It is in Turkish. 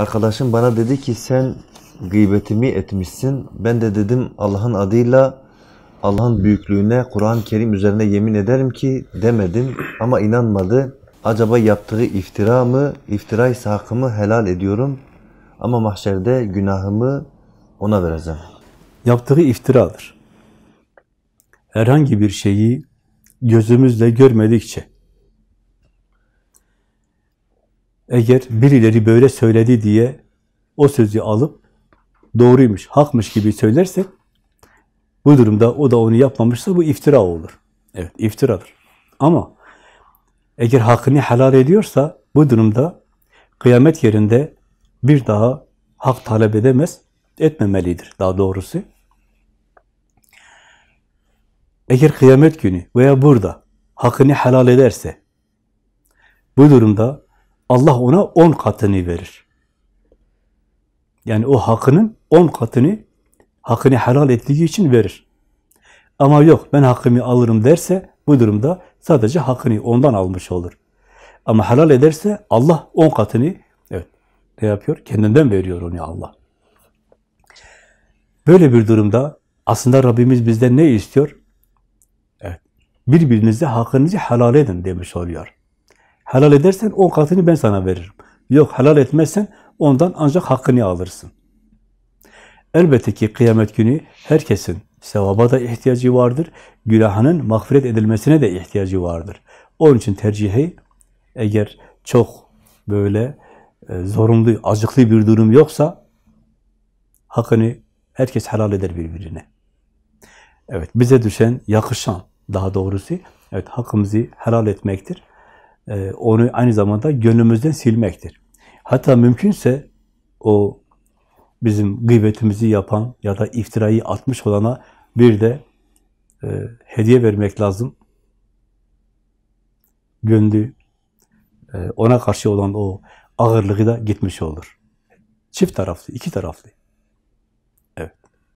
Arkadaşım bana dedi ki sen gıybetimi etmişsin. Ben de dedim Allah'ın adıyla Allah'ın büyüklüğüne, Kur'an-ı Kerim üzerine yemin ederim ki demedim ama inanmadı. Acaba yaptığı iftira mı, iftira ise hakkımı helal ediyorum ama mahşerde günahımı ona vereceğim. Yaptığı iftiradır. Herhangi bir şeyi gözümüzle görmedikçe, Eğer birileri böyle söyledi diye o sözü alıp doğruymuş, hakmış gibi söylersek bu durumda o da onu yapmamışsa bu iftira olur. Evet, iftiradır. Ama eğer hakkını helal ediyorsa bu durumda kıyamet yerinde bir daha hak talep edemez, etmemelidir daha doğrusu. Eğer kıyamet günü veya burada hakkını helal ederse bu durumda Allah ona on katını verir. Yani o hakkının on katını, hakkını helal ettiği için verir. Ama yok ben hakkımı alırım derse bu durumda sadece hakkını ondan almış olur. Ama helal ederse Allah on katını evet ne yapıyor? Kendinden veriyor onu Allah. Böyle bir durumda aslında Rabbimiz bizden ne istiyor? Evet. Birbirinize hakkınızı helal edin demiş oluyor. Helal edersen on katını ben sana veririm. Yok helal etmezsen ondan ancak hakkını alırsın. Elbette ki kıyamet günü herkesin sevaba da ihtiyacı vardır, günahının mağfiret edilmesine de ihtiyacı vardır. Onun için tercihi eğer çok böyle e, zorunlu, acıklı bir durum yoksa hakkını herkes helal eder birbirine. Evet bize düşen, yakışan daha doğrusu evet hakkımızı helal etmektir. Ee, onu aynı zamanda gönlümüzden silmektir. Hatta mümkünse o bizim gıybetimizi yapan ya da iftirayı atmış olana bir de e, hediye vermek lazım. Gönlü e, ona karşı olan o ağırlığı da gitmiş olur. Çift taraflı, iki taraflı.